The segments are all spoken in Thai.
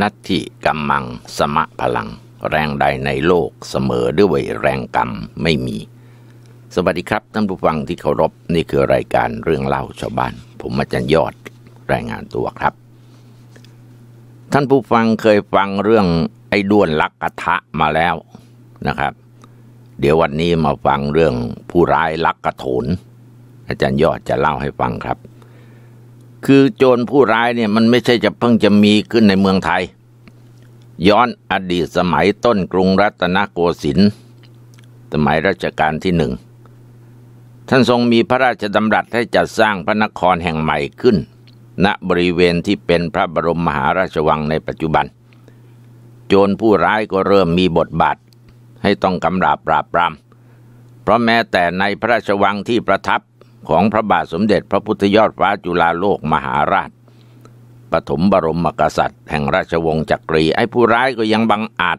นัตถิกรมมังสมะพลัง แรงใดในโลกเสมอด้วยแรงกรรมไม่มี สวัสดีครับ ท่านผู้ฟังที่เคารพนี่คือรายการเรื่องเล่าชาวบ้าน ผมอาจารย์ยอดรายงานตัวครับ ท่านผู้ฟังเคยฟังเรื่องไอ้ด้วนลักกะทะมาแล้วนะครับ เดี๋ยววันนี้มาฟังเรื่องผู้ร้ายลักกระโถนอาจารย์ยอดจะเล่าให้ฟังครับ คือโจรผู้ร้ายเนี่ยมันไม่ใช่จะเพิ่งจะมีขึ้นในเมืองไทยย้อนอดีตสมัยต้นกรุงรัตนโกสินทร์สมัยรัชกาลที่หนึ่งท่านทรงมีพระราชดำรัสให้จัดสร้างพระนครแห่งใหม่ขึ้น ณบริเวณที่เป็นพระบรมมหาราชวังในปัจจุบัน โจรผู้ร้ายก็เริ่มมีบทบาทให้ต้องกำราบปราบปราม เพราะแม้แต่ในพระราชวังที่ประทับของพระบาทสมเด็จพระพุทธยอดฟ้าจุฬาโลกมหาราชปฐมบรมมกษัตริย์แห่งราชวงศ์จักรีไอ้ผู้ร้ายก็ยังบังอาจ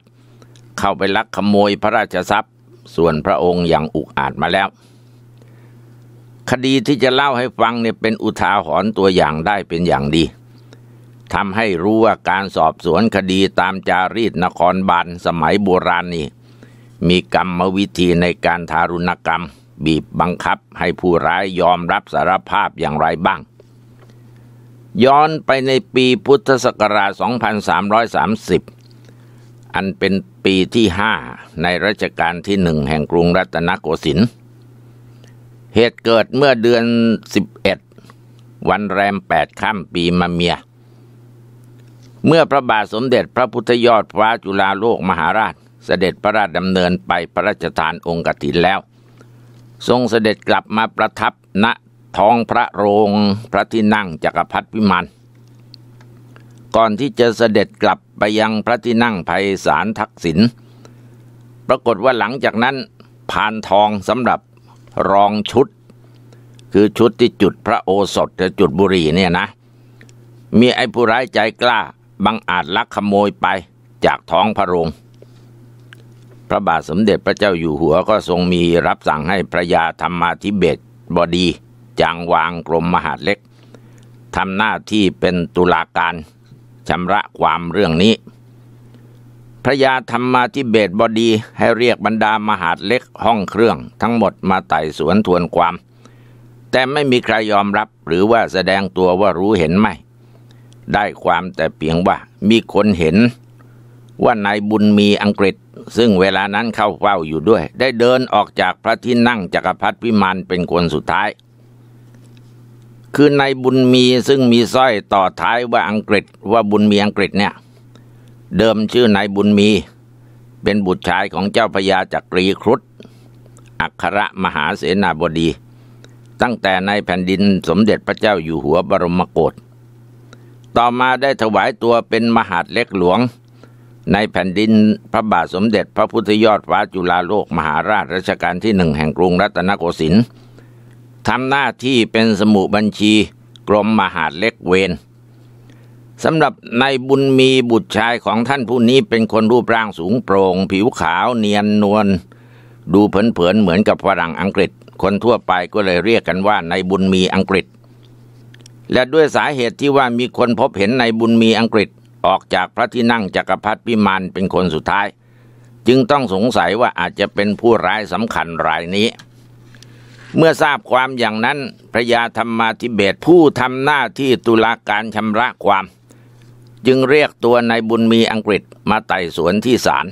เข้าไปลักขโมยพระราชทรัพย์ ส่วนพระองค์ยังอุกอาจมาแล้ว คดีที่จะเล่าให้ฟังเนี่ยเป็นอุทาหรณ์ตัวอย่างได้เป็นอย่างดีทำให้รู้ว่าการสอบสวนคดีตามจารีตนครบาลสมัยโบราณนี่มีกรรมวิธีในการทารุณกรรม บีบบังคับให้ผู้ร้ายยอมรับสารภาพอย่างไรบ้างย้อนไปในปีพุทธศักราช 2330 อันเป็นปีที่ห้า ในรัชกาลที่หนึ่ง แห่งกรุงรัตนโกสินทร์ เหตุเกิดเมื่อเดือน 11 วันแรม 8 ค่ำปีมะเมีย เมื่อพระบาทสมเด็จพระพุทธยอดฟ้าจุฬาโลกมหาราช เสด็จพระราชดำเนินไปพระราชทานองค์กฐินแล้ว ทรงเสด็จกลับมาประทับณท้องพระโรงพระที่นั่งจักรพรรดิวิมานก่อนที่จะเสด็จกลับไปยังพระที่นั่งไพศาลทักษิณปรากฏว่าหลังจากนั้น ผ่านทองสำหรับรองชุด คือชุดที่จุดพระโอสถจะจุดบุรีเนี่ยนะ มีไอ้ผู้ร้ายใจกล้าบังอาจลักขโมยไปจากท้องพระโรง พระบาทสมเด็จพระเจ้าอยู่หัวก็ทรงมีรับสั่งให้พระยาธรรมาธิเบศบดีจังวางกรมมหาดเล็กทำหน้าที่เป็นตุลาการชำระความเรื่องนี้ พระยาธรรมาธิเบศบดีให้เรียกบรรดามหาดเล็กห้องเครื่อง ทั้งหมดมาไต่สวนทวนความ แต่ไม่มีใครยอมรับหรือว่าแสดงตัวว่ารู้เห็นไม่ได้ความแต่เพียงว่ามีคนเห็น ว่านายบุญมีอังกฤษ ซึ่งเวลานั้นเข้าเฝ้าอยู่ด้วย ได้เดินออกจากพระที่นั่งจกักรพรรดิพิมานเป็นคนสุดท้ายคือนายบุญมีซึ่งมีสร้อยต่อท้ายว่าอังกฤษว่าบุญมีอังกฤษเนี่ยเดิมชื่อนายบุญมีเป็นบุตรชายของเจ้าพญาจักรีครุฑอัครมหาเสนาบดี ตั้งแต่ในแผ่นดินสมเด็จพระเจ้าอยู่หัวบรมโกศต่อมาได้ถวายตัวเป็นมหาดเล็กหลวง ในแผ่นดินพระบาทสมเด็จพระพุทธยอดฟ้าจุฬาโลกมหาราชรัชกาลที่หนึ่งแห่งกรุงรัตนโกสินทร์ทำหน้าที่เป็นสมุบัญชี กรมมหาดเล็กเวนสำหรับนายบุญมีบุตรชายของท่านผู้นี้เป็นคนรูปร่างสูงโปร่งผิวขาวเนียนนวลดูเผินๆเหมือนกับฝรั่งอังกฤษ คนทั่วไปก็เลยเรียกกันว่านายบุญมีอังกฤษ และด้วยสาเหตุที่ว่ามีคนพบเห็นนายบุญมีอังกฤษออกจากพระที่นั่งจักรพรรดิพิมานเป็นคนสุดท้าย จึงต้องสงสัยว่าอาจจะเป็นผู้ร้ายสำคัญรายนี้เมื่อทราบความอย่างนั้น พระยาธรรมาธิเบศผู้ทำหน้าที่ตุลาการชำระความ จึงเรียกตัวนายบุญมีอังกฤษมาไต่สวนที่ศาล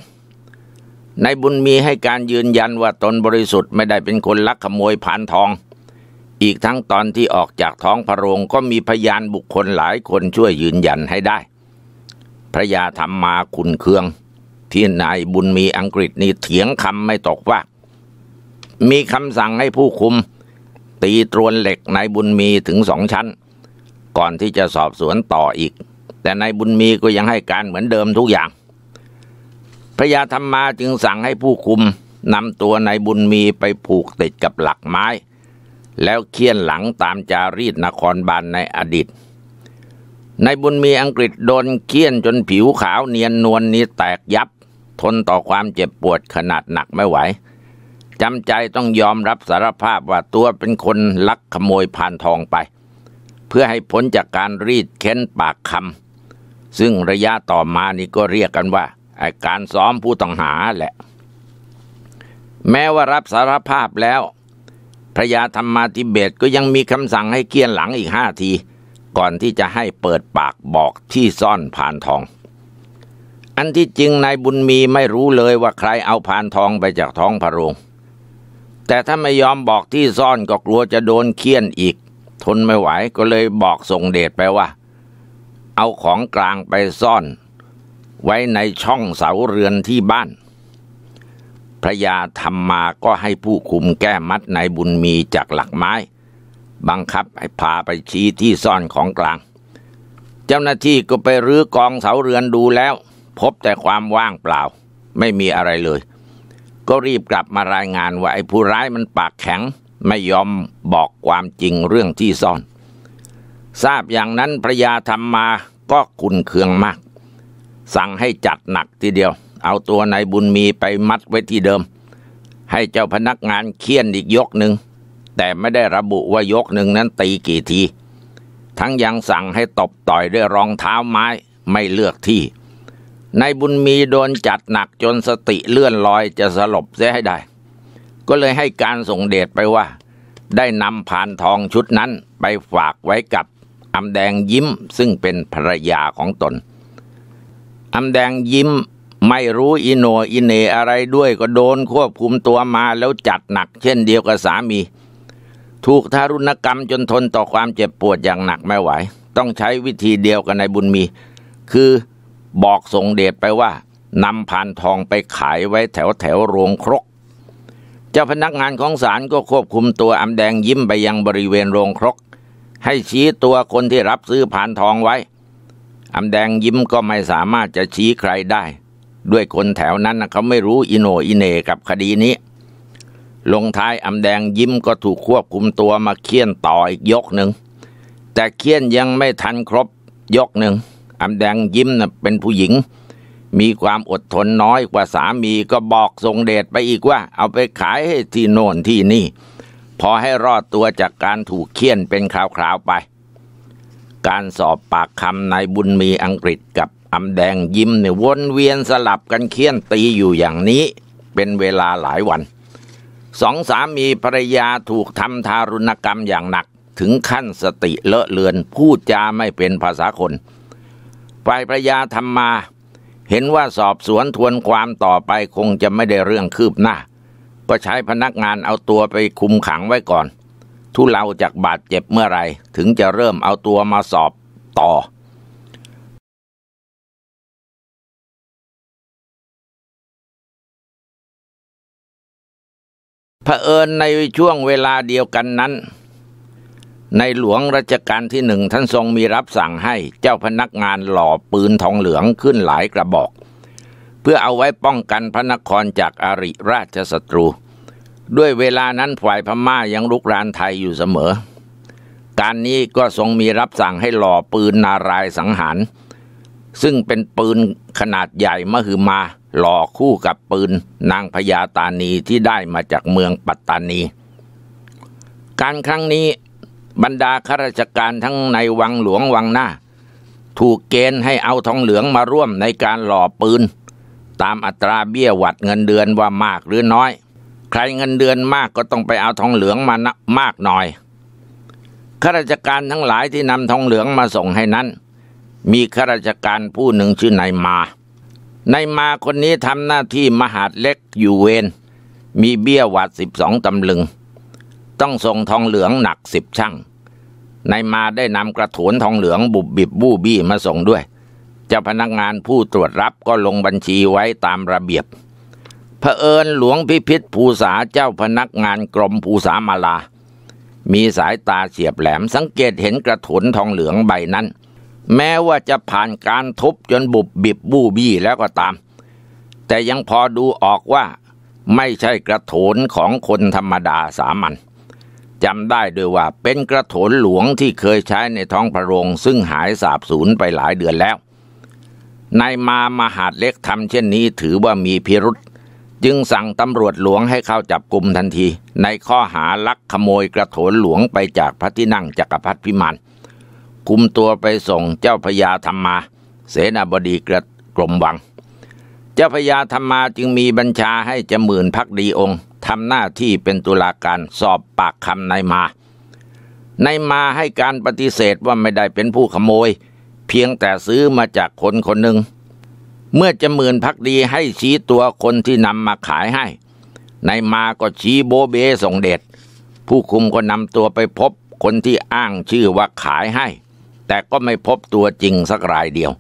นายบุญมีให้การยืนยันว่าตนบริสุทธิ์ไม่ได้เป็นคนลักขโมยผ่านทอง อีกทั้งตอนที่ออกจากท้องพระโรง ก็มีพยานบุคคลหลายคนช่วยยืนยันให้ได้ พระยาธรรมมาคุณเคือง ที่นายบุญมีอังกฤษนี่เถียงคำไม่ตกว่ามีคำสั่งให้ผู้คุมตีตรวนเหล็กนายบุญมีถึงสองชั้น ก่อนที่จะสอบสวนต่ออีก แต่นายบุญมีก็ยังให้การเหมือนเดิมทุกอย่าง พระยาธรรมาจึงสั่งให้ผู้คุมนำตัวนายบุญมีไปผูกติดกับหลักไม้ แล้วเคี่ยนหลังตามจารีตนครบาลในอดีตนายบุญมีอังกฤษโดนเคี่ยนจนผิวขาวเนียนนวลนนี้แตกยับทนต่อความเจ็บปวดขนาดหนักไม่ไหวจำใจต้องยอมรับสารภาพว่าตัวเป็นคนลักขโมยพานทองไป เพื่อให้พ้นจากการรีดเค้นปากคำซึ่งระยะต่อมานี่ก็เรียกกันว่าาการซ้อมผู้ต้องหาแหละ แม้ว่ารับสารภาพแล้ว พระยาธรรมาธิเบศก็ยังมีคำสั่งให้เกียนหลังอีกห้าที ก่อนที่จะให้เปิดปากบอกที่ซ่อนผ่านทอง อันที่จริงนายบุญมีไม่รู้เลยว่าใครเอา่านทองไปจากท้องพระโรงแต่ถ้าไม่ยอมบอกที่ซ่อนก็กลัวจะโดนเคี่ยนอีก ทนไม่ไหวก็เลยบอกส่งเดชไปว่า เอาของกลางไปซ่อน ไว้ในช่องเสาเรือนที่บ้าน พระยาธรรมมาก็ให้ผู้คุมแก้มัดนายบุญมีจากหลักไม้บังคับให้พาไปชี้ที่ซ่อนของกลาง เจ้าหน้าที่ก็ไปรื้อกองเสาเรือนดูแล้ว พบแต่ความว่างเปล่าไม่มีอะไรเลยก็รีบกลับมารายงานว่าไอ้ผู้ร้ายมันปากแข็งไม่ยอมบอกความจริงเรื่องที่ซ่อน ทราบอย่างนั้นพระยาธรรมมาก็ขุนเคืองมาก สั่งให้จัดหนักทีเดียว เอาตัวนายบุญมีไปมัดไว้ที่เดิม ให้เจ้าพนักงานเคี่ยนอีกยกหนึ่งแต่ไม่ได้ระบุว่ายกหนึ่งนั้นตีกี่ที ทั้งยังสั่งให้ตบต่อยด้วยรองเท้าไม้ไม่เลือกที่นายบุญมีโดนจัดหนักจนสติเลื่อนลอยจะสลบเสียให้ได้ ก็เลยให้การส่งเดชไปว่า ได้นำผ่านทองชุดนั้น ไปฝากไว้กับอำแดงยิ้มซึ่งเป็นภรรยาของตน อำแดงยิ้มไม่รู้อิโนอิเนอะไรด้วยก็โดนควบคุมตัวมาแล้วจัดหนักเช่นเดียวกับสามี ถูกทารุณกรรมจนทนต่อความเจ็บปวดอย่างหนักไม่ไหว ต้องใช้วิธีเดียวกันในบุญมี คือบอกทรงเดชไปว่านำผ่านทองไปขายไว้แถวแถวโรงครก เจ้าพนักงานของศาลก็ควบคุมตัวอำแดงยิ้มไปยังบริเวณโรงครก ให้ชี้ตัวคนที่รับซื้อผ่านทองไว้ อำแดงยิ้มก็ไม่สามารถจะชี้ใครได้ ด้วยคนแถวนั้นเขาไม่รู้อิโนอิเนกับคดีนี้ ลงท้ายอำแดงยิ้มก็ถูกควบคุมตัวมาเคี่ยนต่ออีกยกหนึ่งแต่เคี่ยนยังไม่ทันครบยกหนึ่งอำแดงยิ้มนะเป็นผู้หญิง มีความอดทนน้อยกว่าสามีก็บอกทรงเดชไปอีกว่า เอาไปขายให้ที่โน่นที่นี่ พอให้รอดตัวจากการถูกเคี่ยนเป็นคราวๆไป การสอบปากคำนายบุญมีอังกฤษกับ อำแดงยิ้มเนี่ยวนเวียนสลับกันเคี่ยนตีอยู่อย่างนี้ เป็นเวลาหลายวันสองสามีภรรยาถูกทำทารุณกรรมอย่างหนักถึงขั้นสติเลอะเลือนพูดจาไม่เป็นภาษาคนฝ่ายประยาทำมาเห็นว่าสอบสวนทวนความต่อไปคงจะไม่ได้เรื่องคืบหน้า ก็ใช้พนักงานเอาตัวไปคุมขังไว้ก่อน ทุเลาจากบาดเจ็บเมื่อไรถึงจะเริ่มเอาตัวมาสอบต่อเผอิญในช่วงเวลาเดียวกันนั้นในหลวงรัชกาลที่หนึ่งท่านทรงมีรับสั่งให้เจ้าพนักงานหล่อปืนทองเหลืองขึ้นหลายกระบอก เพื่อเอาไว้ป้องกันพระนครจากอาริราชศัตรู ด้วยเวลานั้นฝ่ายพม่ายังลุกรานไทยอยู่เสมอ การนี้ก็ทรงมีรับสั่งให้หล่อปืนนารายสังหารซึ่งเป็นปืนขนาดใหญ่มหึมาหล่อคู่กับปืนนางพญาตานีที่ได้มาจากเมืองปัตตานี การครั้งนี้บรรดาข้าราชการทั้งในวังหลวงวังหน้า ถูกเกณฑ์ให้เอาทองเหลืองมาร่วมในการหล่อปืน ตามอัตราเบี้ยหวัดเงินเดือนว่ามากหรือน้อย ใครเงินเดือนมากก็ต้องไปเอาทองเหลืองมานะมากหน่อยข้าราชการทั้งหลายที่นำทองเหลืองมาส่งให้นั้น มีข้าราชการผู้หนึ่งชื่อนายมาในมาคนนี้ทำหน้าที่มหาดเล็กอยู่เวรมีเบี้ยหวัดสิบสองตำลึงต้องทรงทองเหลืองหนักสิบช่างนายมาได้นำกระถถนทองเหลืองบุบบิบบู้บี้มาส่งด้วยเจ้าพนักงานผู้ตรวจรับก็ลงบัญชีไว้ตามระเบียบพเอิญหลวงพิพิธภูษาเจ้าพนักงานกรมภูษามาลา มีสายตาเฉียบแหลมสังเกตเห็นกระถถนทองเหลืองใบนั้น แม้ว่าจะผ่านการทุบจนบุบบิบบู้บี้แล้วก็ตาม แต่ยังพอดูออกว่า ไม่ใช่กระถถนของคนธรรมดาสามัญจำได้ด้วยว่าเป็นกระโถนหลวงที่เคยใช้ในท้องพระโรง ซึ่งหายสาบสูญไปหลายเดือนแล้วนายมามหาดเล็กทำเช่นนี้ถือว่ามีพิรุษ จึงสั่งตำรวจหลวงให้เข้าจับกลุ่มทันที ในข้อหาลักขโมยกระโถนหลวงไปจากพระที่นั่งจักรพรรดิพิมานคุมตัวไปส่งเจ้าพญาธรรมาเสนาบดีกระกรมวัง เจ้าพญาธรรมาจึงมีบัญชาให้จมื่นพักดีองค์ทำหน้าที่เป็นตุลาการสอบปากคำนายมานายมาให้การปฏิเสธว่าไม่ได้เป็นผู้ขโมย เพียงแต่ซื้อมาจากคนคนหนึ่ง เมื่อจะหมื่นพักดีให้ชี้ตัวคนที่นำมาขายให้นายมาก็ชี้โบเบส่งเดชผู้คุมก็นำตัวไปพบคนที่อ้างชื่อว่าขายให้ แต่ก็ไม่พบตัวจริงสักรายเดียว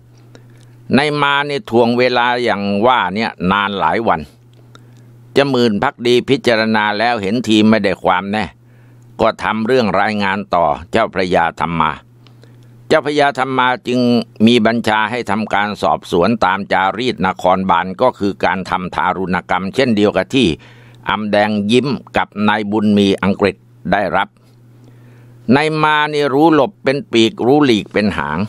นายมาเนี่ทวงเวลาอย่างว่าเนี่ยนานหลายวันจะมื่นพักดีพิจารณาแล้วเห็นทีไม่ได้ความแน่ก็ทำเรื่องรายงานต่อเจ้าพระยาธรรมมา เจ้าพระยาธรรมาจึงมีบัญชาให้ทำการสอบสวนตามจารีตนครบาลก็คือการทำทารุณกรรมเช่นเดียวกับที่ อำแดงยิ้มกับนายบุญมีอังกฤษได้รับนายมานี่รู้หลบเป็นปีกรู้หลีกเป็นหาง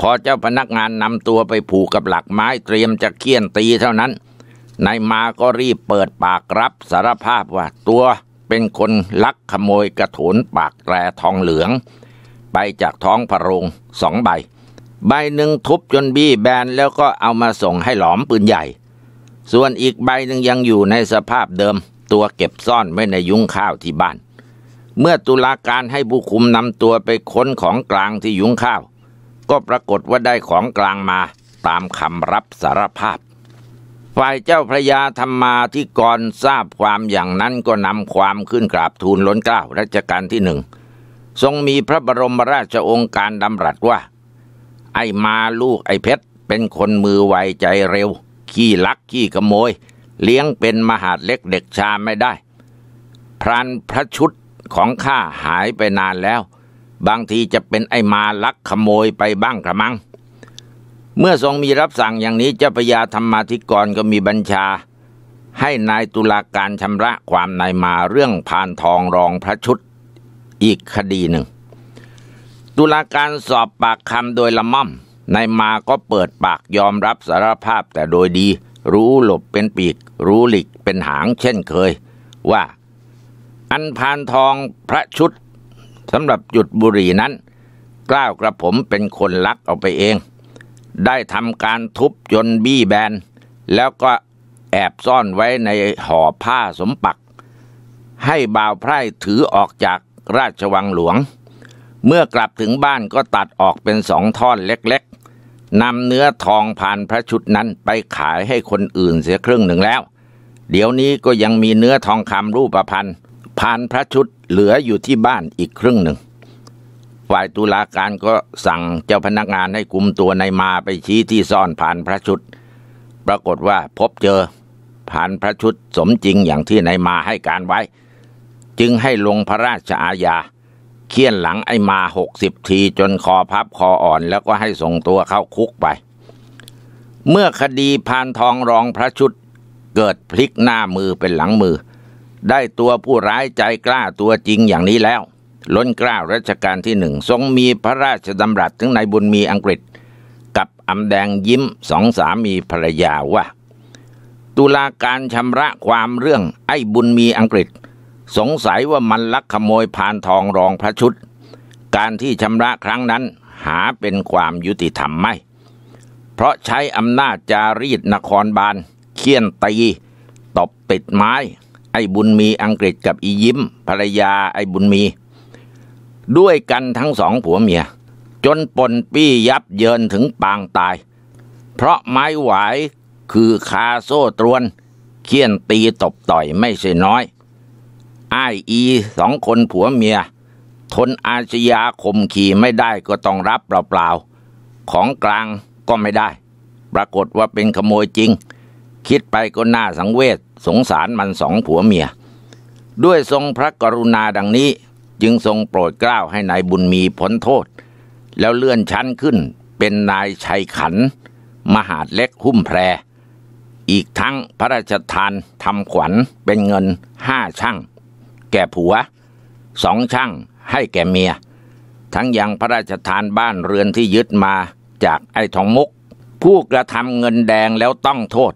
พอเจ้าพนักงานนำตัวไปผูกกับหลักไม้เตรียมจะเคี่ยนตีเท่านั้นนายมาก็รีบเปิดปากรับสารภาพว่าตัวเป็นคนลักขโมยกระถุนปากแตรทองเหลืองไปจากท้องพระโรงสองใบ ใบหนึ่งทุบจนบี้แบนแล้วก็เอามาส่งให้หลอมปืนใหญ่ ส่วนอีกใบหนึ่งยังอยู่ในสภาพเดิมตัวเก็บซ่อนไว้ในยุ้งข้าวที่บ้าน เมื่อตุลาการให้บุคุมนำตัวไปค้นของกลางที่ยุ้งข้าว ก็ปรากฏว่าได้ของกลางมาตามคำรับสารภาพฝ่ายเจ้าพระยาธรรมมาที่กรทราบความอย่างนั้นก็นำความขึ้นกราบทูลล้นเกล้ารัชกาลที่หนึ่งทรงมีพระบรมราชองค์การดำรัสว่า ไอ้มาลูกไอ้เพชรเป็นคนมือไวใจเร็ว ขี้ลักขี้ขโมย เลี้ยงเป็นมหาดเล็กเด็กชาไม่ได้ พรานพระชุดของข้าหายไปนานแล้ว บางทีจะเป็นไอ้มาลักขโมยไปบ้างกระมังเมื่อทรงมีรับสั่งอย่างนี้เจ้าพญาธรรมธิกรก็มีบัญชา ให้นายตุลาการชำระความนายมาเรื่องพานทองรองพระชุดอีกคดีหนึ่ง ตุลาการสอบปากคำโดยละม่อมนายมาก็เปิดปากยอมรับสารภาพแต่โดยดี รู้หลบเป็นปีก รู้หลีกเป็นหางเช่นเคย ว่า อันพานทองพระชุดสำหรับจุดบุรีนั้นกล้าวกระผมเป็นคนลักเอาไปเองได้ทำการทุบจนบี้แบนแล้วก็แอบซ่อนไว้ในห่อผ้าสมปัก ให้บ่าวไพร่ถือออกจากราชวังหลวง เมื่อกลับถึงบ้านก็ตัดออกเป็นสองท่อนเล็กๆนำเนื้อทองผ่านพระชุดนั้นไปขายให้คนอื่นเสียครึ่งหนึ่งแล้ว เดี๋ยวนี้ก็ยังมีเนื้อทองคำรูปพันธ์ผ่านพระชุดเหลืออยู่ที่บ้านอีกครึ่งหนึ่งฝ่ายตุลาการก็สั่งเจ้าพนักงานให้คุมตัวนายมาไปชี้ที่ซ่อนผ่านพระชุดปรากฏว่าพบเจอ ผ่านพระชุดสมจริงอย่างที่นายมาให้การไว้ จึงให้ลงพระราชอาญาเคี่ยนหลังไอ้มาหกสิบทีจนคอพับคออ่อนแล้วก็ให้ส่งตัวเข้าคุกไป เมื่อคดีพานทองรองพระชุด เกิดพลิกหน้ามือเป็นหลังมือ ได้ตัวผู้ร้ายใจกล้าตัวจริงอย่างนี้แล้วล้นเกล้ารัชกาลที่หนึ่ง ทรงมีพระราชดำรัสถึงนายบุญมีอังกฤษ กับอำแดงยิ้มสองสามีภรรยาว่า ตุลาการชำระความเรื่องไอ้บุญมีอังกฤษ สงสัยว่ามันลักขโมยพานทองรองพระชุด การที่ชำระครั้งนั้นหาเป็นความยุติธรรมไม่ เพราะใช้อำนาจจารีตนครบาลเคี่ยนตีตบติดไม้ ไอ้บุญมีอังกฤษกับอียิ้มภรรยาไอ้บุญมีด้วยกันทั้งสองผัวเมีย จนปนปี้ยับเยินถึงปางตาย เพราะไม้หวายคือคาโซ่ตรวนเคี่ยนตีตบต่อยไม่ใช่น้อยไออีสองคนผัวเมีย ทนอาชญาคมขี่ไม่ได้ก็ต้องรับเปล่าๆ ของกลางก็ไม่ได้ ปรากฏว่าเป็นขโมยจริง คิดไปก็น่าสังเวช สงสารมันสองผัวเมีย ด้วยทรงพระกรุณาดังนี้จึงทรงโปรดเกล้าให้นายบุญมีพ้นโทษ แล้วเลื่อนชั้นขึ้นเป็นนายชัยขัน มหาดเล็กหุ้มแพร อีกทั้งพระราชทานทำขวัญเป็นเงินห้าช่างแก่ผัว สองช่างให้แก่เมีย ทั้งยังพระราชทานบ้านเรือนที่ยึดมาจากไอ้ทองมุก ผู้กระทำเงินแดงแล้วต้องโทษ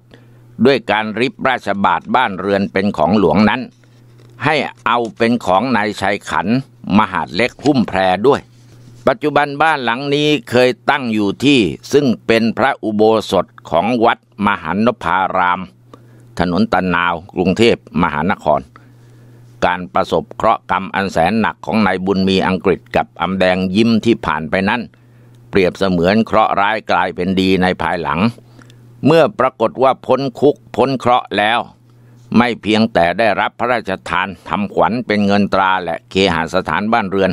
ด้วยการริบราชบาทบ้านเรือนเป็นของหลวงนั้นให้เอาเป็นของนายชัยขัน มหาดเล็กหุ้มแพรด้วย ปัจจุบันบ้านหลังนี้เคยตั้งอยู่ที่ ซึ่งเป็นพระอุโบสถของวัดมหันนพาราม ถนนตะนาว กรุงเทพมหานคร การประสบเคราะห์กรรมอันแสนหนักของนายบุญมีอังกฤษกับอำแดงยิ้มที่ผ่านไปนั้น เปรียบเสมือนเคราะห์ร้ายกลายเป็นดีในภายหลัง เมื่อปรากฏว่าพ้นคุกพ้นเคราะห์แล้วไม่เพียงแต่ได้รับพระราชทานทำขวัญเป็นเงินตราและเคหสถานบ้านเรือน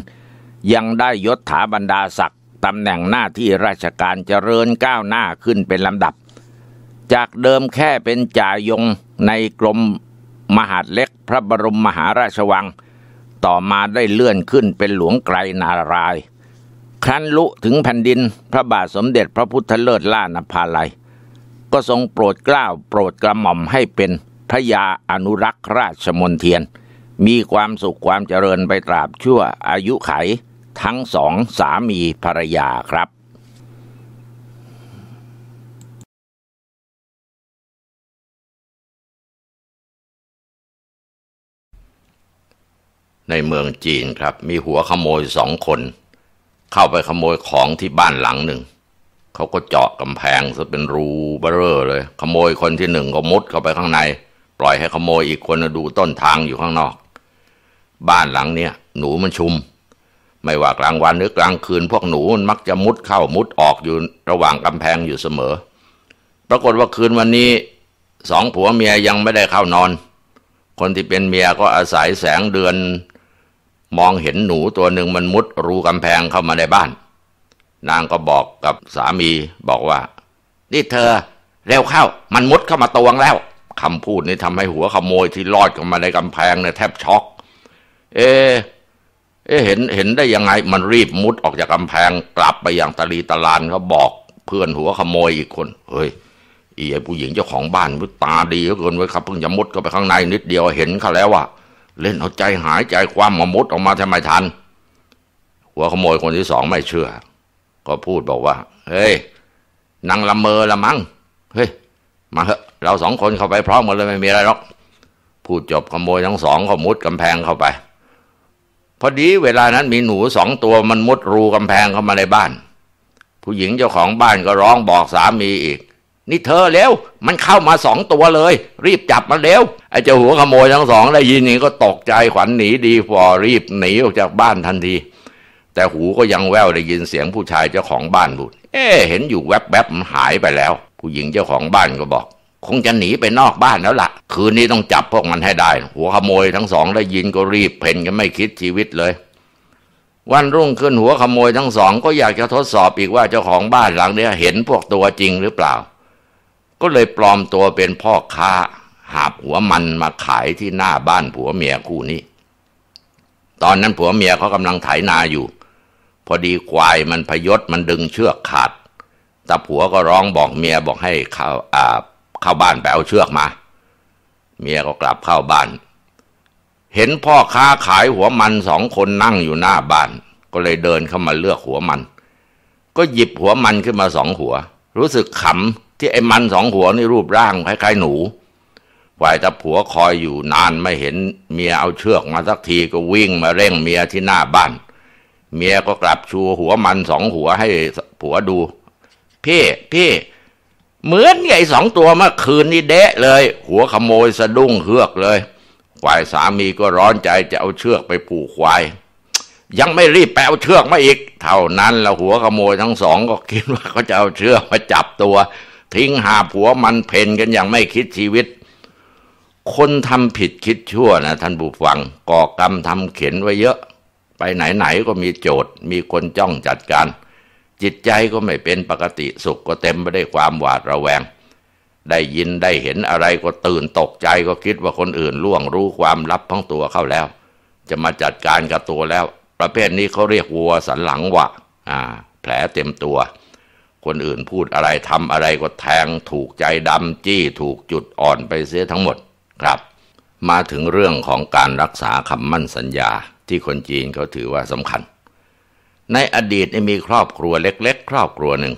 ยังได้ยศถาบรรดาศักดิ์ตำแหน่งหน้าที่ราชการเจริญก้าวหน้าขึ้นเป็นลำดับ จากเดิมแค่เป็นจ่ายงในกรมมหาดเล็กพระบรมมหาราชวัง ต่อมาได้เลื่อนขึ้นเป็นหลวงไกรนารายครั้นลุถึงแผ่นดิน พระบาทสมเด็จพระพุทธเลิศล่านภาลัย ก็ทรงโปรดเกล้าโปรดกระหม่อมให้เป็นพระยาอนุรักษ์ราชมนเทียนมีความสุขความเจริญไปตราบชั่วอายุไขทั้งสองสามีภรรยาครับ ในเมืองจีนครับมีหัวขโมยสองคน เข้าไปขโมยของที่บ้านหลังหนึ่ง เขาก็เจาะกำแพงซะเป็นรูเบ้อเลย ขโมยคนที่หนึ่งก็มุดเข้าไปข้างในปล่อยให้ขโมยอีกคนดูต้นทางอยู่ข้างนอก บ้านหลังเนี้ย หนูมันชุม ไม่ว่ากลางวันหรือกลางคืนพวกหนูมันมักจะมุดเข้ามุดออกอยู่ระหว่างกำแพงอยู่เสมอ ปรากฏว่าคืนวันนี้ สองผัวเมียยังไม่ได้เข้านอน คนที่เป็นเมียก็อาศัยแสงเดือน มองเห็นหนูตัวหนึ่งมันมุด รูกำแพงเข้ามาในบ้าน นางก็บอกกับสามีบอกว่า นี่เธอเร็วเข้า มันมุดเข้ามาตวงแล้วคำพูดนี้ทำให้หัวขโมยที่ลอดเข้ามาในกำแพงเนี่ยแทบช็อก เอ เอเห็นเห็นได้ยังไง มันรีบมุดออกจากกำแพงกลับไปอย่างตะลีตะลานเขาบอกเพื่อนหัวขโมยอีกคน เฮ้ยอีไอผู้หญิงเจ้าของบ้านตาดีเกินไว้ ครับ เพิ่งจะมุดเข้าไปข้างในนิดเดียวเห็นเขาแล้วว่า เล่นเอาใจหายใจความมามุดออกมาทำไมทัน หัวขโมยคนที่สองไม่เชื่อ ก็พูดบอกว่า เฮ้ยนางละเมอละมัง้งเฮ้ยมาเถอะเราสองคนเข้าไปพร้อมกันเลยไม่มีอะไรหรอก พูดจบขโมยทั้งสองก็มุดกำแพงเข้าไปพอดีเวลานั้นมีหนูสองตัวมันมุดรู กำแพงเข้ามาในบ้าน ผู้หญิงเจ้าของบ้านก็ร้องบอกสามีอีก นี่เธอเร็วมันเข้ามาสองตัวเลย รีบจับมันเร็ว ไอ้เจ้าหัวขโมยทั้งสองได้ยินนี่ก็ตกใจขวัญหนีดีฟอรีบหนีออกจากบ้านทันที แต่หูก็ยังแว่วได้ยินเสียงผู้ชายเจ้าของบ้านพูดเอ๊เห็นอยู่แวบๆมันหายไปแล้วผู้หญิงเจ้าของบ้านก็บอก คงจะหนีไปนอกบ้านแล้วละ่ะ คืนนี้ต้องจับพวกมันให้ได้ หัวขโมยทั้งสองได้ยินก็รีบเพ่นกันไม่คิดชีวิตเลย วันรุ่งขึ้นหัวขโมยทั้งสอง ก็อยากจะทดสอบอีกว่าเจ้าของบ้านหลังนี้ เห็นพวกตัวจริงหรือเปล่า ก็เลยปลอมตัวเป็นพ่อค้าหาบหัวมันมาขายที่หน้าบ้านผัวเมียคู่นี้ ตอนนั้นผัวเมียเขากำลังไถนาอยู่ พอดีควายมันพยศมันดึงเชือกขาดตาผัวก็ร้องบอกเมียบอกให้เข้าอ่าเข้าบ้านไปเอาเชือกมา เมียก็กลับเข้าบ้าน เห็นพ่อค้าขายหัวมันสองคนนั่งอยู่หน้าบ้าน ก็เลยเดินเข้ามาเลือกหัวมัน ก็หยิบหัวมันขึ้นมาสองหัว รู้สึกขำที่ไอ้มันสองหัวนี่รูปร่างคล้ายๆหนูฝ่ายตาผัวคอยอยู่นานไม่เห็นเมียเอาเชือกมาสักทีก็วิ่งมาเร่งเมียที่หน้าบ้าน เมียก็กลับชูหัวมันสองหัวให้ผัวดูพี่พี่เหมือนไอ้สองตัวเมื่อคืนนี้เดะเลย หัวขโมยสะดุ้งเฮือกเลยควายสามีก็ร้อนใจจะเอาเชือกไปผูกควาย ยังไม่รีบแปะเอาเชือกมาอีก เท่านั้นแล้วหัวขโมยทั้งสองก็คิดว่าเขาจะเอาเชือกมาจับตัว ทิ้งหาผัวมันเพนกันอย่างไม่คิดชีวิต คนทำผิดคิดชั่วนะท่านผู้ฟังก่อกรรมทำเข็นไว้เยอะ ไปไหน ๆ ก็มีโจทย์ มีคนจ้องจัดการจิตใจก็ไม่เป็นปกติสุขก็เต็มไปได้วยความหวาดระแวง ได้ยินได้เห็นอะไรก็ตื่นตกใจก็คิดว่าคนอื่นล่วงรู้ความลับทั้งตัวเข้าแล้ว จะมาจัดการกับตัวแล้ว ประเภทนี้เขาเรียกวัวสันหลังวะอ่าแผลเต็มตัว คนอื่นพูดอะไรทำอะไรก็แทงถูกใจดำจี้ถูกจุดอ่อนไปเสียทั้งหมดครับ มาถึงเรื่องของการรักษาคำมั่นสัญญา ที่คนจีนเขาถือว่าสำคัญในอดีตมีครอบครัวเล็ก ๆ ครอบครัวหนึ่ง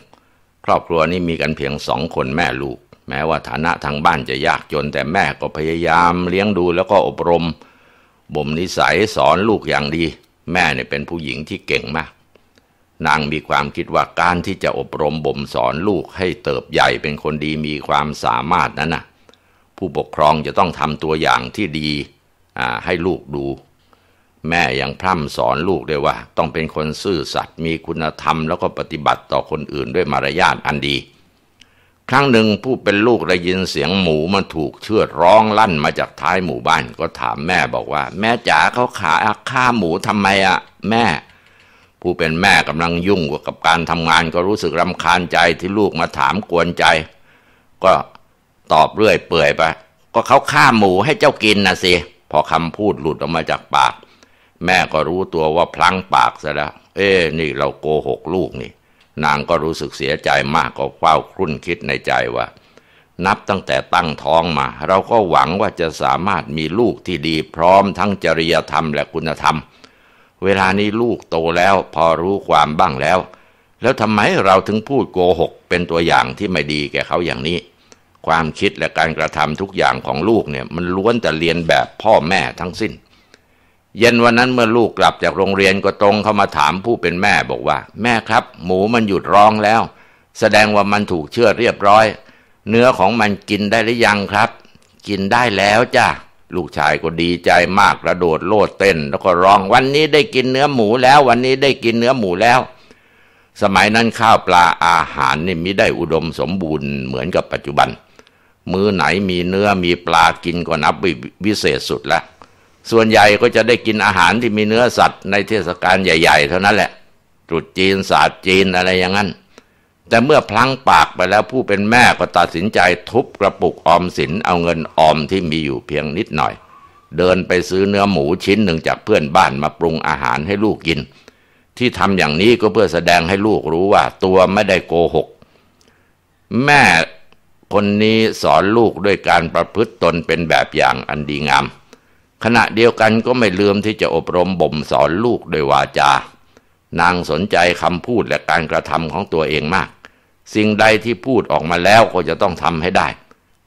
ครอบครัวนี้มีกันเพียงสองคนแม่ลูก แม้ว่าฐานะทางบ้านจะยากจน แต่แม่ก็พยายาม เลี้ยงดูแล้วก็อบรมบ่มนิสัยสอนลูกอย่างดี แม่เนี่ยเป็นผู้หญิงที่เก่งมาก นางมีความคิดว่าการที่จะอบรมบ่ม สอนลูกให้เติบใหญ่เป็นคนดีมีความสามารถนั้นนะผู้ปกครองจะต้องทำตัวอย่างที่ดีให้ลูกดูแม่ยังพร่ำสอนลูกด้วยว่า ต้องเป็นคนซื่อสัตย์มีคุณธรรมแล้วก็ปฏิบัติต่อคนอื่นด้วยมารยาทอันดี ครั้งหนึ่งผู้เป็นลูกได้ยินเสียงหมูมันถูกเชือดร้องลั่นมาจากท้ายหมู่บ้าน ก็ถามแม่บอกว่า แม่จ๋าเขาขาฆ่าหมูทำไมอะแม่ ผู้เป็นแม่กำลังยุ่งกับการทำงานก็รู้สึกรำคาญใจที่ลูกมาถามกวนใจ ก็ตอบเรื่อย เปื่อยไปก็เขาฆ่าหมูให้เจ้ากินนะสิพอคำพูดหลุดออกมาจากปากแม่ก็รู้ตัวว่าพลั้งปากซะแล้ว เอ๊นี่เราโกหกลูกนี่ นางก็รู้สึกเสียใจมากก็เฝ้าครุ่นคิดในใจว่า นับตั้งแต่ตั้งท้องมา เราก็หวังว่าจะสามารถมีลูกที่ดีพร้อม ทั้งจริยธรรมและคุณธรรม เวลานี้ลูกโตแล้วพอรู้ความบ้างแล้ว แล้วทำไมเราถึงพูดโกหก เป็นตัวอย่างที่ไม่ดีแก่เขาอย่างนี้ ความคิดและการกระทำทุกอย่างของลูกเนี่ย มันล้วนแต่เรียนแบบพ่อแม่ทั้งสิ้นเย็นวันนั้นเมื่อลูกกลับจากโรงเรียนก็ตรงเข้ามาถามผู้เป็นแม่บอกว่า แม่ครับ หมูมันหยุดร้องแล้ว แสดงว่ามันถูกเชือเรียบร้อย เนื้อของมันกินได้หรือยังครับ กินได้แล้วจ้ะ ลูกชายก็ดีใจมากกระโดดโลดเต้น แล้วก็ร้องวันนี้ได้กินเนื้อหมูแล้ว วันนี้ได้กินเนื้อหมูแล้ว สมัยนั้นข้าวปลาอาหารนี่มิได้อุดมสมบูรณ์เหมือนกับปัจจุบัน มื้อไหนมีเนื้อมีปลากินก็นับวิเศษสุดแล้วส่วนใหญ่ก็จะได้กินอาหารที่มีเนื้อสัตว์ ในเทศกาลใหญ่ๆ เท่านั้นแหละตรุษจีนศาสตร์จีนอะไรอย่างนั้น แต่เมื่อพลั้งปากไปแล้วผู้เป็นแม่ก็ตัดสินใจทุบกระปุกออมสินเอาเงินออมที่มีอยู่เพียงนิดหน่อย เดินไปซื้อเนื้อหมูชิ้นหนึ่งจากเพื่อนบ้านมาปรุงอาหารให้ลูกกิน ที่ทำอย่างนี้ก็เพื่อแสดงให้ลูกรู้ว่า ตัวไม่ได้โกหก แม่คนนี้สอนลูกด้วยการประพฤติตนเป็นแบบอย่างอันดีงามขณะเดียวกันก็ไม่ลืมที่จะอบรมบ่ม สอนลูกโดยวาจา นางสนใจคำพูดและการกระทำของตัวเองมาก สิ่งใดที่พูดออกมาแล้วก็จะต้องทำให้ได้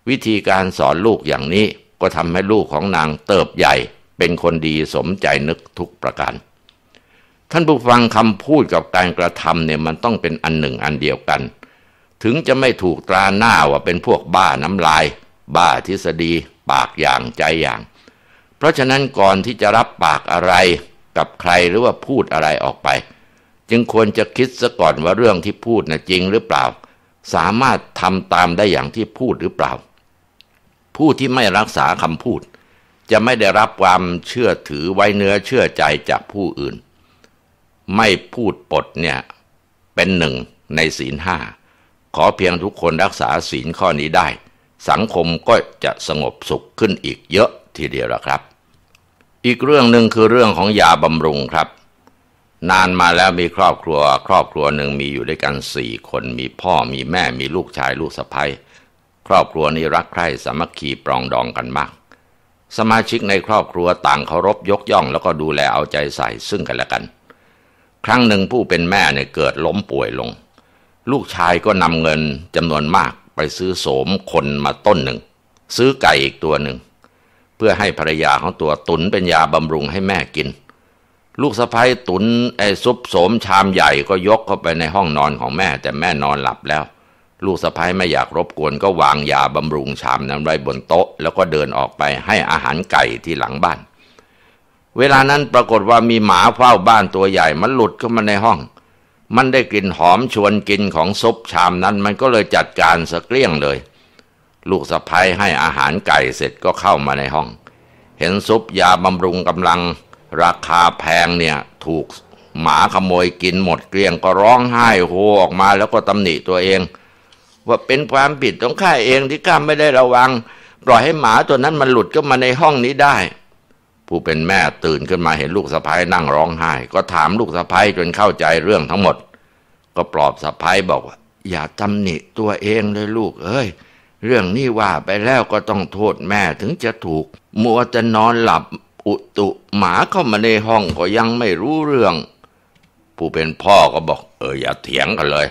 วิธีการสอนลูกอย่างนี้ก็ทำให้ลูกของนางเติบใหญ่ เป็นคนดีสมใจนึกทุกประการ ท่านผู้ฟังคำพูดกับการกระทำเนี่ย มันต้องเป็นอันหนึ่งอันเดียวกัน ถึงจะไม่ถูกตราหน้าว่าเป็นพวกบ้าน้ำลาย บ้าทฤษฎีปากอย่างใจอย่างเพราะฉะนั้นก่อนที่จะรับปากอะไรกับใครหรือว่าพูดอะไรออกไป จึงควรจะคิดซะก่อนว่าเรื่องที่พูดนะจริงหรือเปล่า สามารถทำตามได้อย่างที่พูดหรือเปล่า ผู้ที่ไม่รักษาคำพูด จะไม่ได้รับความเชื่อถือไว้เนื้อเชื่อใจจากผู้อื่น ไม่พูดปดเนี่ยเป็นหนึ่งในศีลห้า ขอเพียงทุกคนรักษาศีลข้อนี้ได้ สังคมก็จะสงบสุขขึ้นอีกเยอะทีเดียวละครับอีกเรื่องหนึ่งคือเรื่องของยาบำรุงครับ นานมาแล้วมีครอบครัว ครอบครัวหนึ่งมีอยู่ด้วยกันสี่คนมีพ่อมีแม่มีลูกชายลูกสะใภ้ครอบครัวนี้รักใคร่สามัคคีปรองดองกันมาก สมาชิกในครอบครัวต่างเคารพยกย่องแล้วก็ดูแลเอาใจใส่ซึ่งกันและกัน ครั้งหนึ่งผู้เป็นแม่เนี่ยเกิดล้มป่วยลง ลูกชายก็นำเงินจำนวนมากไปซื้อโสมคนมาต้นหนึ่ง ซื้อไก่อีกตัวหนึ่งพื่อให้ภรรยาของตัวตุนเป็นยาบำรุงให้แม่กิน ลูกสะพ้ยตุนไอ้ซุปโสมชามใหญ่ก็ยกเข้าไปในห้องนอนของแม่ แต่แม่นอนหลับแล้ว ลูกสะพ้ยไม่อยากรบกวนก็วางยาบำรุงชามนั้นไว้บนโต๊ะ แล้วก็เดินออกไปให้อาหารไก่ที่หลังบ้าน เวลานั้นปรากฏว่ามีหมาเฝ้าบ้านตัวใหญ่มันหลุดเข้ามาในห้อง มันได้กลิ่นหอมชวนกินของซุปชามนั้น มันก็เลยจัดการสะเกลี้ยงเลยลูกสะพ้ายให้อาหารไก่เสร็จก็เข้ามาในห้อง เห็นซุปยาบำรุงกำลัง ราคาแพงเนี่ย ถูกหมาขโมยกินหมดเกลี้ยงก็ร้องไห้โฮออกมาแล้วก็ตำหนิตัวเอง ว่าเป็นความผิดของข้าเองที่ข้าไม่ได้ระวัง ปล่อยให้หมาตัวนั้นมันหลุดเข้ามาในห้องนี้ได้ ผู้เป็นแม่ตื่นขึ้นมาเห็นลูกสะพ้ยนั่งร้องไห้ ก็ถามลูกสะพ้ยจนเข้าใจเรื่องทั้งหมด ก็ปลอบสะพ้ยบอกว่า อย่าตำหนิตัวเองเลยลูกเอ้ยเรื่องนี้ว่าไปแล้วก็ต้องโทษแม่ถึงจะถูกมัวจะนอนหลับอุตุหมาเข้ามาในห้องก็ยังไม่รู้เรื่อง ผู้เป็นพ่อก็บอก เอออย่าเถียงกันเลย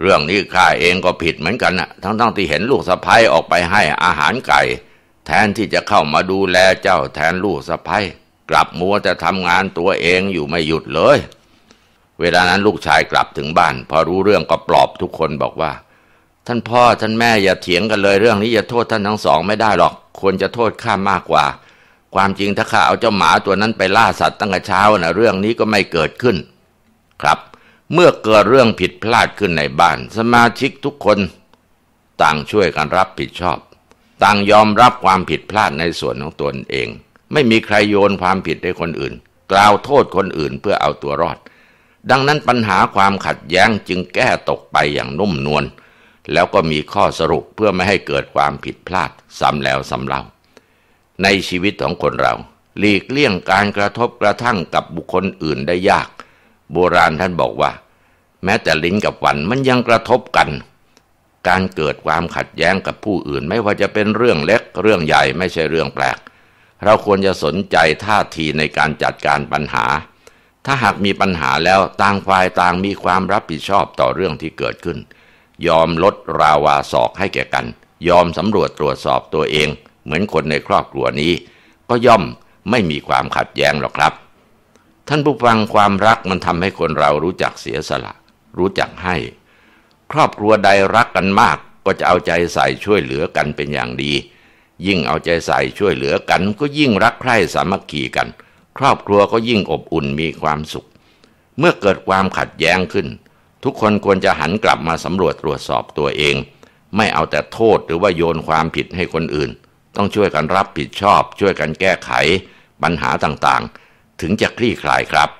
เรื่องนี้ข้าเองก็ผิดเหมือนกันนะทั้งๆทที่เห็นลูกสะพ้ยออกไปให้อาหารไก่ แทนที่จะเข้ามาดูแล เจ้าแทนลูกสะพ้ยกลับมัวจะทำงานตัวเองอยู่ไม่หยุดเลย เวลานั้นลูกชายกลับถึงบ้าน พอรู้เรื่องก็ปลอบทุกคนบอกว่าท่านพ่อท่านแม่อย่าเถียงกันเลยเรื่องนี้อย่าโทษท่านทั้งสองไม่ได้หรอกควรจะโทษข้ามากกว่า ความจริงถ้าข้าเอาเจ้าหมาตัวนั้นไปล่าสัตว์ตั้งแต่เช้านะเรื่องนี้ก็ไม่เกิดขึ้น ครับ เมื่อเกิดเรื่องผิดพลาดขึ้นในบ้านสมาชิกทุกคน ต่างช่วยกันรับผิดชอบ ต่างยอมรับความผิดพลาดในส่วนของตนเอง ไม่มีใครโยนความผิดให้คนอื่น กล่าวโทษคนอื่นเพื่อเอาตัวรอด ดังนั้นปัญหาความขัดแย้งจึงแก้ตกไปอย่างนุ่มนวลแล้วก็มีข้อสรุปเพื่อไม่ให้เกิดความผิดพลาดซ้ำแล้วซ้ำเล่าในชีวิตของคนเรา หลีกเลี่ยงการกระทบกระทั่งกับบุคคลอื่นได้ยาก โบราณท่านบอกว่า แม้แต่ลิ้นกับฟันมันยังกระทบกัน การเกิดความขัดแย้งกับผู้อื่นไม่ว่าจะเป็นเรื่องเล็กเรื่องใหญ่ไม่ใช่เรื่องแปลก เราควรจะสนใจท่าทีในการจัดการปัญหา ถ้าหากมีปัญหาแล้วต่างฝ่ายต่างมีความรับผิดชอบต่อเรื่องที่เกิดขึ้นยอมลดราวาศอกให้แก่กัน ยอมสำรวจตรวจสอบตัวเอง เหมือนคนในครอบครัวนี้ ก็ย่อมไม่มีความขัดแย้งหรอกครับ ท่านผู้ฟังความรักมันทำให้คนเรารู้จักเสียสละ รู้จักให้ ครอบครัวใดรักกันมาก ก็จะเอาใจใส่ช่วยเหลือกันเป็นอย่างดี ยิ่งเอาใจใส่ช่วยเหลือกัน ก็ยิ่งรักใคร่สามัคคีกัน ครอบครัวก็ยิ่งอบอุ่นมีความสุข เมื่อเกิดความขัดแย้งขึ้นทุกคนควรจะหันกลับมาสำรวจตรวจสอบตัวเอง ไม่เอาแต่โทษหรือว่าโยนความผิดให้คนอื่น ต้องช่วยกันรับผิดชอบ ช่วยกันแก้ไขปัญหาต่างๆ ถึงจะคลี่คลายครับ